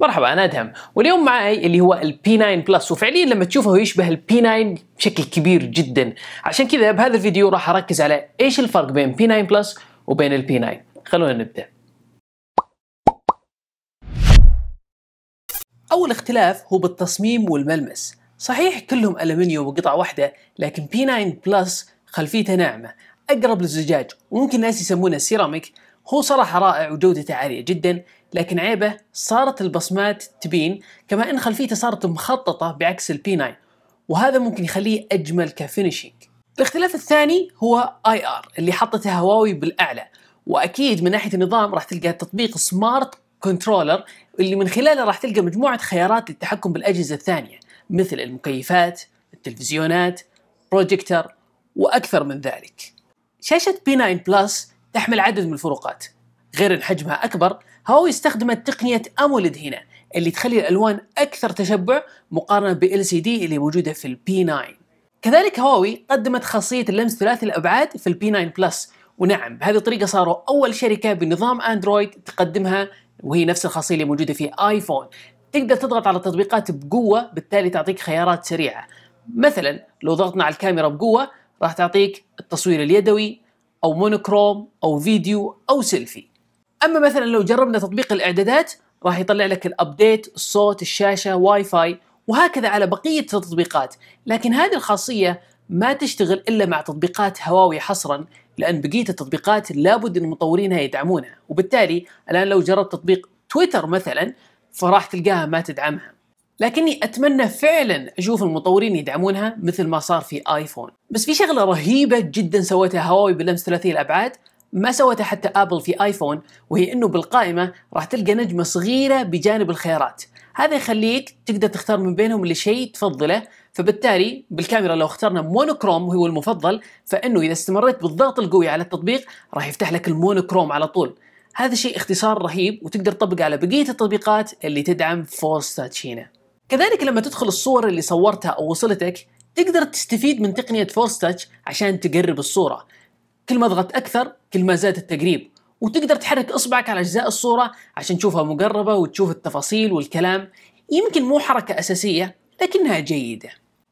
مرحبا انا ادهم واليوم معي اللي هو البي 9 بلس وفعليا لما تشوفه يشبه البي 9 بشكل كبير جدا عشان كذا بهذا الفيديو راح اركز على ايش الفرق بين بي 9 بلس وبين البي 9 خلونا نبدا اول اختلاف هو بالتصميم والملمس صحيح كلهم الومنيوم وقطع واحده لكن بي 9 بلس خلفيته ناعمه اقرب للزجاج وممكن الناس يسمونه سيراميك هو صراحة رائع وجودته عالية جدا لكن عيبه صارت البصمات تبين كما أن خلفيته صارت مخططة بعكس البي 9 وهذا ممكن يخليه أجمل كفينشينج الاختلاف الثاني هو اي ار اللي حطته هواوي بالاعلى واكيد من ناحيه النظام راح تلقى تطبيق سمارت كنترولر اللي من خلاله راح تلقى مجموعه خيارات للتحكم بالاجهزه الثانيه مثل المكيفات، التلفزيونات، بروجيكتر واكثر من ذلك. شاشه بي 9 بلس تحمل عدد من الفروقات غير ان حجمها اكبر هواوي استخدمت تقنيه اموليد هنا اللي تخلي الالوان اكثر تشبع مقارنه بال سي دي اللي موجوده في البي 9 كذلك هواوي قدمت خاصيه اللمس ثلاثي الابعاد في البي 9 بلس ونعم بهذه الطريقه صاروا اول شركه بنظام اندرويد تقدمها وهي نفس الخاصيه اللي موجوده في ايفون تقدر تضغط على التطبيقات بقوه بالتالي تعطيك خيارات سريعه مثلا لو ضغطنا على الكاميرا بقوه راح تعطيك التصوير اليدوي او مونوكروم او فيديو او سيلفي اما مثلا لو جربنا تطبيق الاعدادات راح يطلع لك الابديت الصوت الشاشه واي فاي وهكذا على بقيه التطبيقات لكن هذه الخاصيه ما تشتغل الا مع تطبيقات هواوي حصرا لان بقيه التطبيقات لابد ان مطورينها يدعمونها وبالتالي الان لو جربت تطبيق تويتر مثلا فراح تلقاها ما تدعمها لكني اتمنى فعلا اشوف المطورين يدعمونها مثل ما صار في ايفون بس في شغله رهيبه جدا سوتها هواوي بلمس ثلاثي الابعاد ما سوته حتى ابل في ايفون وهي انه بالقائمه راح تلقى نجمه صغيره بجانب الخيارات هذا يخليك تقدر تختار من بينهم اللي شيء تفضله فبالتالي بالكاميرا لو اخترنا مونوكروم وهو المفضل فانه اذا استمريت بالضغط القوي على التطبيق راح يفتح لك المونوكروم على طول هذا شيء اختصار رهيب وتقدر تطبقه على بقيه التطبيقات اللي تدعم فورس تاتش هنا كذلك لما تدخل الصور اللي صورتها او وصلتك تقدر تستفيد من تقنيه فورس تاتش عشان تقرب الصوره كل ما ضغطت اكثر كل ما زاد التقريب وتقدر تحرك اصبعك على اجزاء الصوره عشان تشوفها مقربه وتشوف التفاصيل والكلام يمكن مو حركه اساسيه لكنها جيده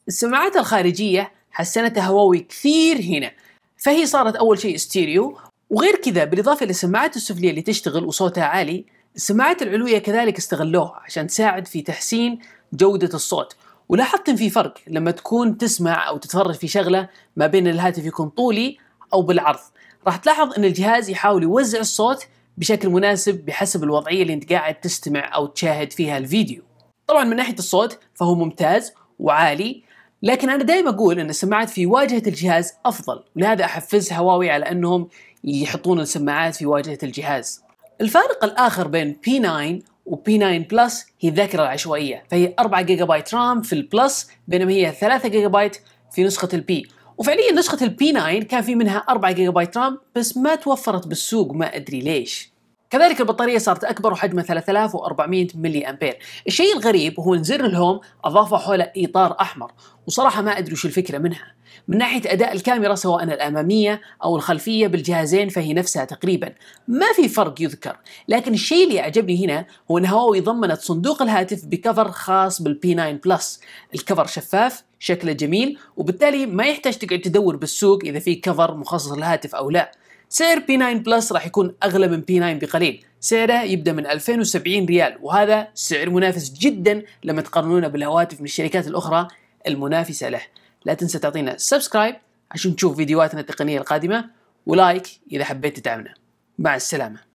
السماعات الخارجيه حسنتها هواوي كثير هنا فهي صارت اول شيء ستيريو وغير كذا بالاضافه للسماعات السفليه اللي تشتغل وصوتها عالي السماعات العلويه كذلك استغلوها عشان تساعد في تحسين جوده الصوت ولاحظت في فرق لما تكون تسمع او تتفرج في شغله ما بين الهاتف يكون طولي او بالعرض راح تلاحظ ان الجهاز يحاول يوزع الصوت بشكل مناسب بحسب الوضعيه اللي انت قاعد تستمع او تشاهد فيها الفيديو طبعا من ناحيه الصوت فهو ممتاز وعالي لكن انا دائما اقول ان السماعات في واجهه الجهاز افضل ولهذا احفز هواوي على انهم يحطون السماعات في واجهه الجهاز الفارق الاخر بين P9 و P9 بلس هي الذاكرة العشوائية فهي 4 جيجا بايت رام في البلس بينما هي 3 جيجا بايت في نسخة البي وفعليا نسخة البي 9 كان في منها 4 جيجا بايت رام بس ما توفرت بالسوق ما أدري ليش كذلك البطارية صارت أكبر وحجمها 3400 ملي أمبير الشيء الغريب هو إن زر الهوم أضافه حوله إطار أحمر وصراحة ما أدري وش الفكرة منها من ناحية أداء الكاميرا سواء الأمامية أو الخلفية بالجهازين فهي نفسها تقريبا ما في فرق يذكر لكن الشيء اللي أعجبني هنا هو أن هواوي ضمنت صندوق الهاتف بكفر خاص بالبي 9 بلس الكفر شفاف شكله جميل وبالتالي ما يحتاج تقعد تدور بالسوق إذا في كفر مخصص للهاتف أو لا سعر بي 9 بلس راح يكون اغلى من بي 9 بقليل سعره يبدا من 2070 ريال وهذا سعر منافس جدا لما تقارنونه بالهواتف من الشركات الاخرى المنافسه له لا تنسى تعطينا سبسكرايب عشان تشوف فيديوهاتنا التقنيه القادمه ولايك اذا حبيت تدعمنا مع السلامه